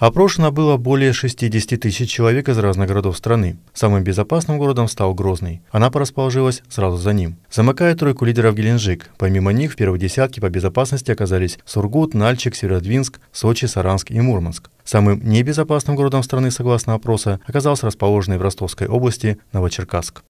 Опрошено было более 60 тысяч человек из разных городов страны. Самым безопасным городом стал Грозный. Она расположилась сразу за ним. Замыкая тройку лидеров Геленджик, помимо них в первой десятке по безопасности оказались Сургут, Нальчик, Северодвинск, Сочи, Саранск и Мурманск. Самым небезопасным городом страны, согласно опроса, оказался расположенный в Ростовской области Новочеркасск.